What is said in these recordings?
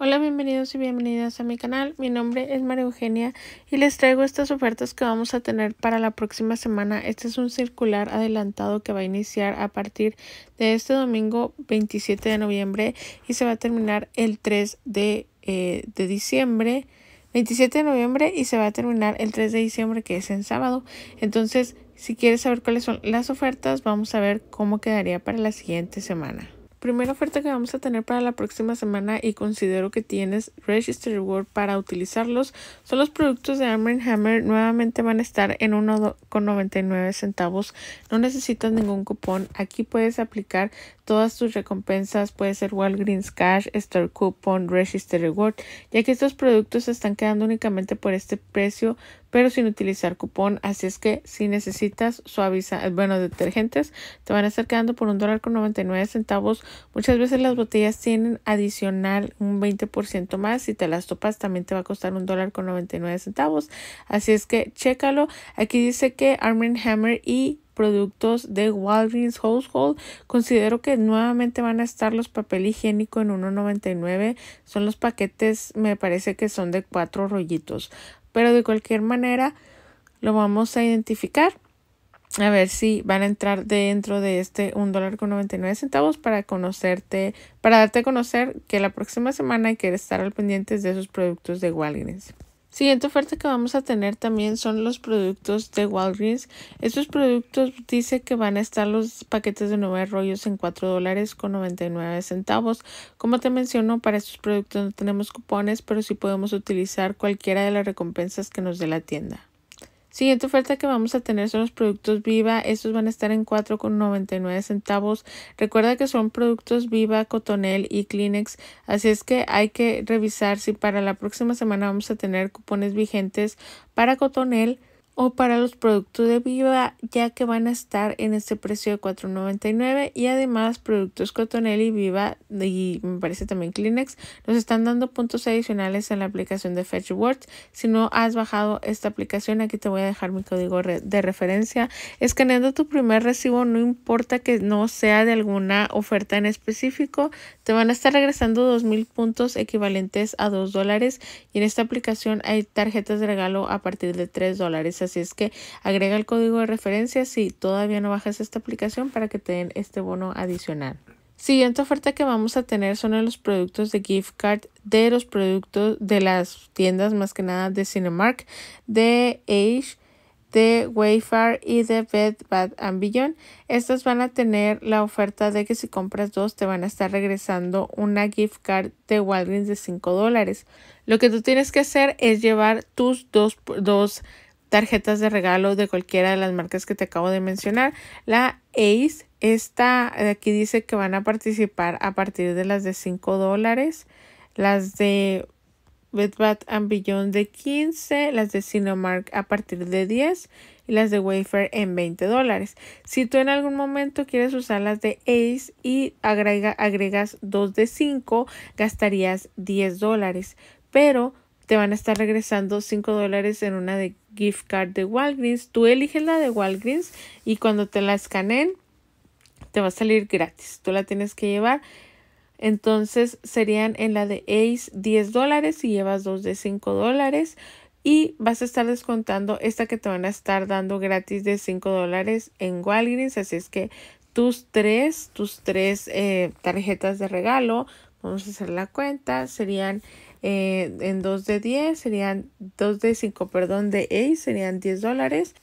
Hola, bienvenidos y bienvenidas a mi canal. Mi nombre es María Eugenia y les traigo estas ofertas que vamos a tener para la próxima semana. Este es un circular adelantado que va a iniciar a partir de este domingo 27 de noviembre y se va a terminar el 3 eh, de, diciembre. 27 de noviembre y se va a terminar el 3 de diciembre que es en sábado. Entonces, si quieres saber cuáles son las ofertas, vamos a ver cómo quedaría para la siguiente semana. Primera oferta que vamos a tener para la próxima semana y considero que tienes Register Reward para utilizarlos son los productos de Arm Hammer. Nuevamente van a estar en 1,99 centavos. No necesitas ningún cupón. Aquí puedes aplicar todas tus recompensas. Puede ser Walgreens Cash, Store Coupon, Register Reward. Ya que estos productos se están quedando únicamente por este precio pero sin utilizar cupón. Así es que si necesitas suaviza. Eh, bueno, detergentes, te van a estar quedando por un dólar con 99 centavos. Muchas veces las botellas tienen adicional un 20% más. Si te las topas, también te va a costar un dólar con 99 centavos. Así es que chécalo. Aquí dice que Armin Hammer y productos de Walgreens Household. Considero que nuevamente van a estar los papel higiénico en 1.99. Son los paquetes, me parece que son de cuatro rollitos. Pero de cualquier manera, lo vamos a identificar. A ver si van a entrar dentro de este un dólar con 99 centavos para conocerte, para darte a conocer que la próxima semana hay que estar al pendiente de esos productos de Walgreens. Siguiente oferta que vamos a tener también son los productos de Walgreens. Estos productos dice que van a estar los paquetes de nueve rollos en cuatro dólares con 99 centavos. Como te menciono, para estos productos no tenemos cupones, pero sí podemos utilizar cualquiera de las recompensas que nos dé la tienda. Siguiente oferta que vamos a tener son los productos Viva. Estos van a estar en 4,99 centavos. Recuerda que son productos Viva, Cotonel y Kleenex. Así es que hay que revisar si para la próxima semana vamos a tener cupones vigentes para Cotonel o para los productos de Viva ya que van a estar en este precio de $4.99 y además productos Cotonelli Viva y me parece también Kleenex nos están dando puntos adicionales en la aplicación de Fetch Si no has bajado esta aplicación, aquí te voy a dejar mi código de referencia. Escaneando tu primer recibo, no importa que no sea de alguna oferta en específico, te van a estar regresando 2.000 puntos equivalentes a 2 dólares y en esta aplicación hay tarjetas de regalo a partir de 3 dólares. Así es que agrega el código de referencia si todavía no bajas esta aplicación para que te den este bono adicional. Siguiente oferta que vamos a tener son los productos de gift card de los productos de las tiendas más que nada de Cinemark, de Age, de Wayfar y de Bed Bath and Beyond. Estas van a tener la oferta de que si compras dos te van a estar regresando una gift card de Walgreens de 5 dólares. Lo que tú tienes que hacer es llevar tus dos, dos tarjetas de regalo de cualquiera de las marcas que te acabo de mencionar. La Ace, esta aquí dice que van a participar a partir de las de 5 dólares, las de Bed Bath and Beyond de 15, las de Cinemark a partir de 10 y las de Wafer en 20 dólares. Si tú en algún momento quieres usar las de Ace y agrega, agregas dos de 5, gastarías 10 dólares. Pero te van a estar regresando 5 dólares en una de gift card de Walgreens. Tú eliges la de Walgreens y cuando te la escaneen, te va a salir gratis. Tú la tienes que llevar. Entonces serían en la de Ace 10 dólares y llevas dos de 5 dólares. Y vas a estar descontando esta que te van a estar dando gratis de 5 dólares en Walgreens. Así es que tus tres, tus tres eh, tarjetas de regalo, vamos a hacer la cuenta, serían eh, en 2 de 10 serían 2 de 5, perdón, de 8 serían 10 dólares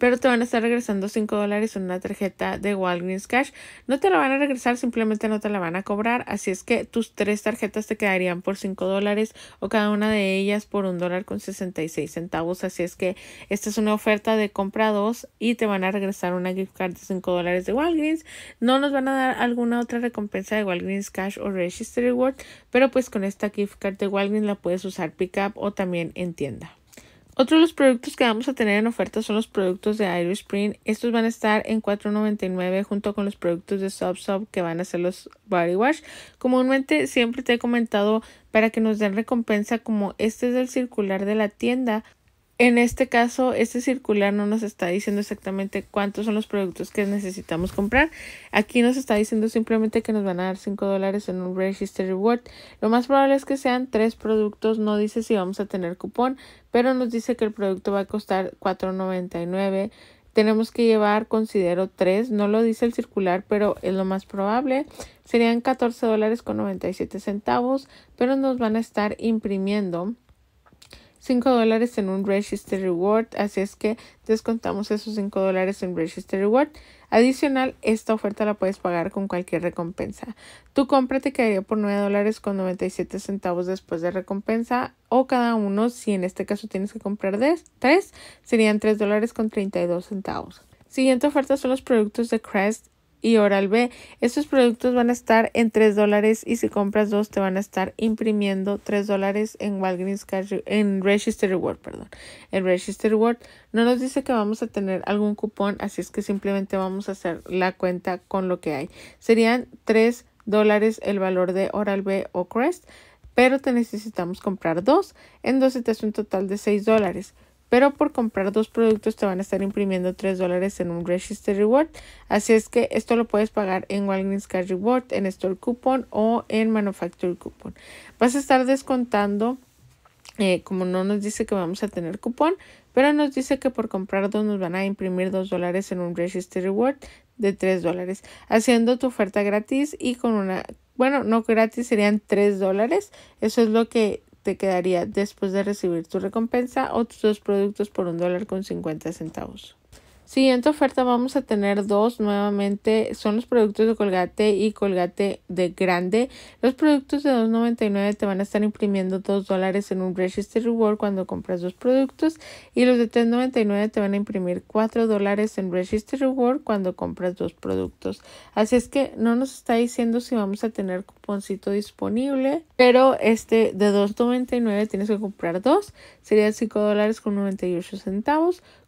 pero te van a estar regresando 5 dólares en una tarjeta de Walgreens Cash. No te la van a regresar, simplemente no te la van a cobrar. Así es que tus tres tarjetas te quedarían por 5 dólares o cada una de ellas por un dólar con 66 centavos. Así es que esta es una oferta de compra 2 y te van a regresar una gift card de 5 dólares de Walgreens. No nos van a dar alguna otra recompensa de Walgreens Cash o Registry Reward, pero pues con esta gift card de Walgreens la puedes usar pick up o también en tienda. Otros de los productos que vamos a tener en oferta son los productos de Irish Print. Estos van a estar en $4.99 junto con los productos de Soap que van a ser los Body Wash. Comúnmente siempre te he comentado para que nos den recompensa como este es el circular de la tienda en este caso, este circular no nos está diciendo exactamente cuántos son los productos que necesitamos comprar. Aquí nos está diciendo simplemente que nos van a dar 5 dólares en un Register Reward. Lo más probable es que sean tres productos. No dice si vamos a tener cupón, pero nos dice que el producto va a costar $4.99. Tenemos que llevar, considero, 3. No lo dice el circular, pero es lo más probable. Serían 14 dólares con 97 centavos, pero nos van a estar imprimiendo 5 dólares en un Register Reward, así es que descontamos esos 5 dólares en Register Reward. Adicional, esta oferta la puedes pagar con cualquier recompensa. Tu compra te quedaría por 9 dólares con 97 centavos después de recompensa o cada uno, si en este caso tienes que comprar 3, serían 3 dólares con 32 centavos. Siguiente oferta son los productos de Crest y Oral B. Estos productos van a estar en 3 dólares y si compras dos te van a estar imprimiendo 3 dólares en Walgreens Cash, en Register Reward, perdón. En Register Reward no nos dice que vamos a tener algún cupón, así es que simplemente vamos a hacer la cuenta con lo que hay. Serían 3 dólares el valor de Oral B o Crest, pero te necesitamos comprar dos, dos te hace un total de 6 dólares pero por comprar dos productos te van a estar imprimiendo 3 dólares en un Register Reward. Así es que esto lo puedes pagar en Walgreens Card Reward, en Store Coupon o en Manufacturer Coupon. Vas a estar descontando, eh, como no nos dice que vamos a tener cupón, pero nos dice que por comprar dos nos van a imprimir 2 dólares en un Register Reward de 3 dólares, haciendo tu oferta gratis y con una bueno, no gratis serían 3 dólares. Eso es lo que te quedaría después de recibir tu recompensa o tus dos productos por un dólar con 50 centavos. Siguiente oferta vamos a tener dos nuevamente. Son los productos de Colgate y Colgate de grande. Los productos de $2.99 te van a estar imprimiendo 2 dólares en un Register Reward cuando compras dos productos. Y los de $3.99 te van a imprimir 4 dólares en Register Reward cuando compras dos productos. Así es que no nos está diciendo si vamos a tener cuponcito disponible. Pero este de $2.99 tienes que comprar dos. Sería $5.98. dólares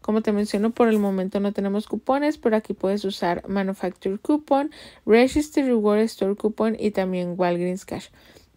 como te menciono, por el momento no tenemos cupones, pero aquí puedes usar Manufacture Coupon, Register Reward Store Coupon y también Walgreens Cash.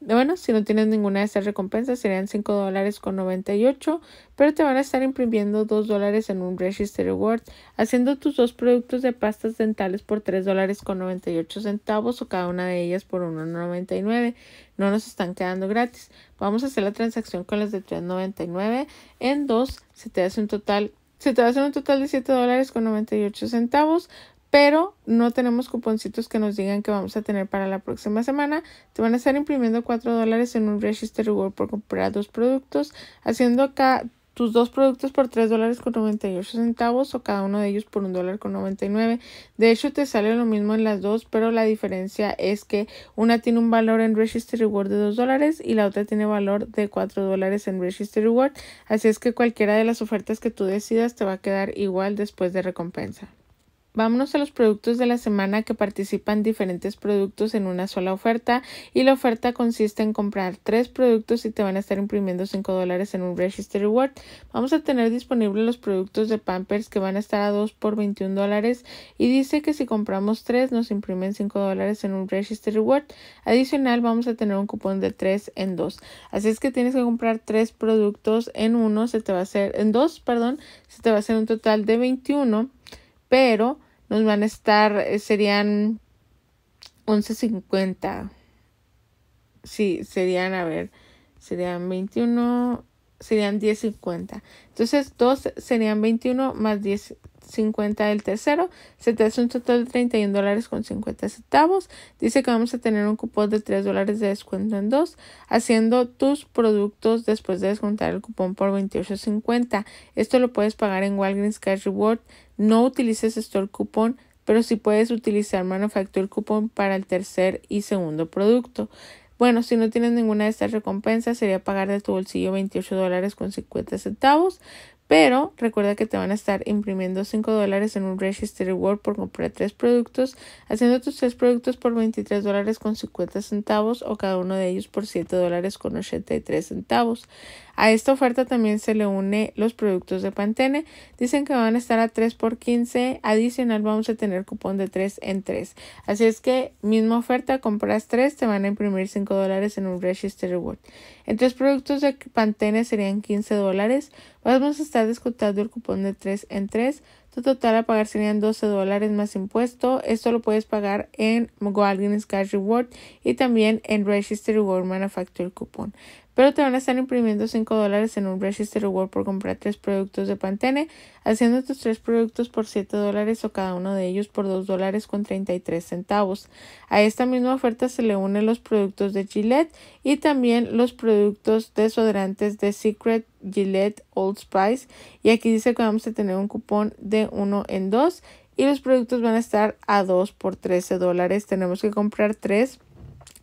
Bueno, si no tienes ninguna de estas recompensas serían $5.98, pero te van a estar imprimiendo 2 dólares en un Register Reward, haciendo tus dos productos de pastas dentales por $3.98 o cada una de ellas por 1.99. No nos están quedando gratis. Vamos a hacer la transacción con las de 3.99 en dos, se te hace un total se te va a hacer un total de 7 dólares con 98 centavos, pero no tenemos cuponcitos que nos digan que vamos a tener para la próxima semana. Te van a estar imprimiendo 4 dólares en un Register World por comprar dos productos, haciendo acá tus dos productos por tres dólares con 98 centavos o cada uno de ellos por un dólar con 99. De hecho, te sale lo mismo en las dos, pero la diferencia es que una tiene un valor en Register Reward de 2 dólares y la otra tiene valor de 4 dólares en Register Reward. Así es que cualquiera de las ofertas que tú decidas te va a quedar igual después de recompensa. Vámonos a los productos de la semana que participan diferentes productos en una sola oferta y la oferta consiste en comprar tres productos y te van a estar imprimiendo 5 dólares en un Register Reward. Vamos a tener disponibles los productos de Pampers que van a estar a 2 por 21 dólares y dice que si compramos tres nos imprimen 5 dólares en un Register Reward. Adicional vamos a tener un cupón de 3 en 2. Así es que tienes que comprar tres productos en uno, se te va a hacer en dos, perdón, se te va a hacer un total de 21, pero nos van a estar, eh, serían 11.50. Sí, serían, a ver, serían 21, serían 10.50. Entonces, 2 serían 21 más 10.50 del tercero. Se te hace un total de 31 dólares con 50 centavos. Dice que vamos a tener un cupón de 3 dólares de descuento en dos. haciendo tus productos después de descontar el cupón por 28.50. Esto lo puedes pagar en Walgreens Cash Reward no utilices Store Coupon, pero sí puedes utilizar Manufacture Coupon para el tercer y segundo producto. Bueno, si no tienes ninguna de estas recompensas, sería pagar de tu bolsillo 28 dólares con centavos. Pero recuerda que te van a estar imprimiendo 5 dólares en un Register Reward por comprar tres productos, haciendo tus tres productos por $23.50 dólares con centavos o cada uno de ellos por $7.83. dólares con centavos. A esta oferta también se le une los productos de Pantene. Dicen que van a estar a 3 por 15. Adicional vamos a tener cupón de 3 en 3. Así es que misma oferta, compras 3, te van a imprimir 5 dólares en un Register Reward. En 3 productos de Pantene serían 15 dólares. Vamos a estar descontando el cupón de 3 en 3. Tu total a pagar serían 12 dólares más impuesto. Esto lo puedes pagar en Goldin Cash Reward y también en Register Reward Manufacturer Coupon pero te van a estar imprimiendo 5 dólares en un Register Award por comprar 3 productos de Pantene, haciendo estos 3 productos por 7 dólares o cada uno de ellos por 2 dólares con 33 centavos. A esta misma oferta se le unen los productos de Gillette y también los productos desodorantes de Secret Gillette Old Spice y aquí dice que vamos a tener un cupón de 1 en 2 y los productos van a estar a 2 por 13 dólares. Tenemos que comprar 3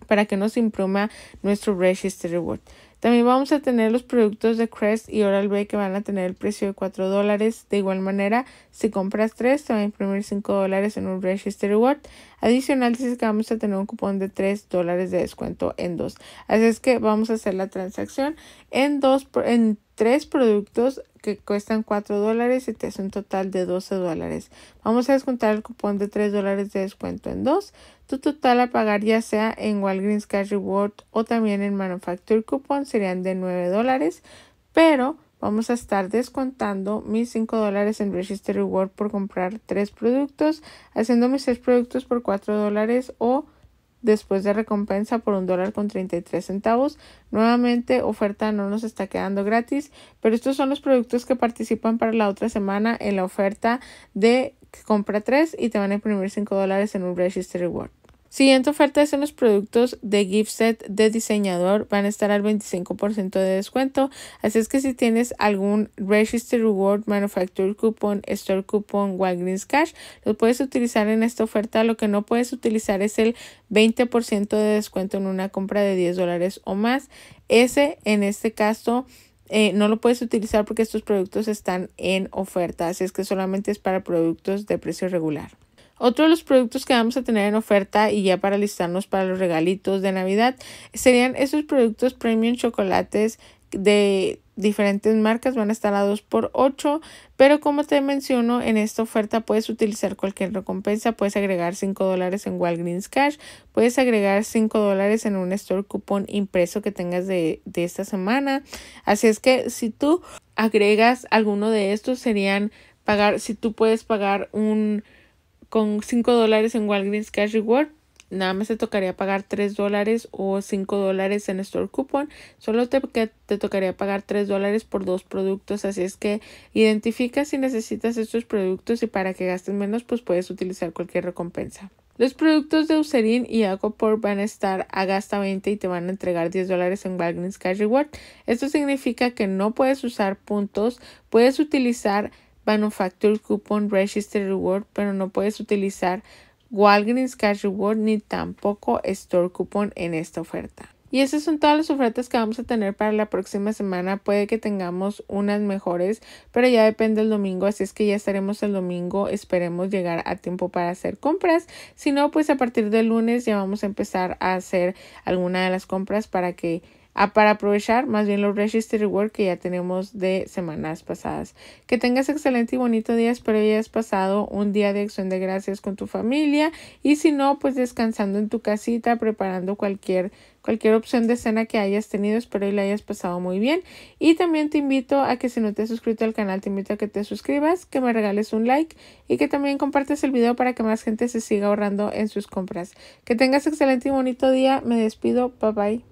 para que nos imprima nuestro Register Reward. También vamos a tener los productos de Crest y Oral-B que van a tener el precio de 4 dólares. De igual manera, si compras 3, te van a imprimir 5 dólares en un Register Reward. Adicional, si que vamos a tener un cupón de 3 dólares de descuento en 2. Así es que vamos a hacer la transacción en 2 en tres productos que cuestan 4 dólares y te hace un total de 12 dólares. Vamos a descontar el cupón de 3 dólares de descuento en 2. Tu total a pagar ya sea en Walgreens Cash Reward o también en Manufacture Coupon serían de 9 dólares, pero vamos a estar descontando mis 5 dólares en Register Reward por comprar tres productos, haciendo mis seis productos por 4 dólares o después de recompensa por un dólar con 33 centavos. Nuevamente, oferta no nos está quedando gratis, pero estos son los productos que participan para la otra semana en la oferta de compra 3 y te van a imprimir 5 dólares en un Register Reward. Siguiente oferta en los productos de gift set de diseñador van a estar al 25% de descuento. Así es que si tienes algún Register Reward Manufacturer Coupon, Store Coupon, Walgreens Cash, los puedes utilizar en esta oferta. Lo que no puedes utilizar es el 20% de descuento en una compra de 10 dólares o más. Ese, en este caso, eh, no lo puedes utilizar porque estos productos están en oferta. Así es que solamente es para productos de precio regular. Otro de los productos que vamos a tener en oferta y ya para listarnos para los regalitos de Navidad serían esos productos premium chocolates de diferentes marcas van a estar a 2 por 8 pero como te menciono en esta oferta puedes utilizar cualquier recompensa puedes agregar 5 dólares en Walgreens Cash puedes agregar 5 dólares en un store cupón impreso que tengas de esta semana así es que si tú agregas alguno de estos serían pagar si tú puedes pagar un con 5 dólares en Walgreens Cash Reward, nada más te tocaría pagar 3 dólares o 5 dólares en Store Coupon. Solo te, te tocaría pagar 3 dólares por dos productos. Así es que identifica si necesitas estos productos y para que gastes menos, pues puedes utilizar cualquier recompensa. Los productos de Userin y Aquaport van a estar a gasta 20 y te van a entregar 10 dólares en Walgreens Cash Reward. Esto significa que no puedes usar puntos, puedes utilizar Manufacture Coupon Register Reward, pero no puedes utilizar Walgreens Cash Reward ni tampoco Store Coupon en esta oferta. Y esas son todas las ofertas que vamos a tener para la próxima semana. Puede que tengamos unas mejores, pero ya depende el domingo. Así es que ya estaremos el domingo. Esperemos llegar a tiempo para hacer compras. Si no, pues a partir del lunes ya vamos a empezar a hacer alguna de las compras para que Ah, para aprovechar más bien los Register Work que ya tenemos de semanas pasadas. Que tengas excelente y bonito día. Espero hayas pasado un día de acción de gracias con tu familia. Y si no, pues descansando en tu casita, preparando cualquier cualquier opción de cena que hayas tenido. Espero y la hayas pasado muy bien. Y también te invito a que si no te has suscrito al canal, te invito a que te suscribas, que me regales un like y que también compartas el video para que más gente se siga ahorrando en sus compras. Que tengas excelente y bonito día. Me despido. Bye bye.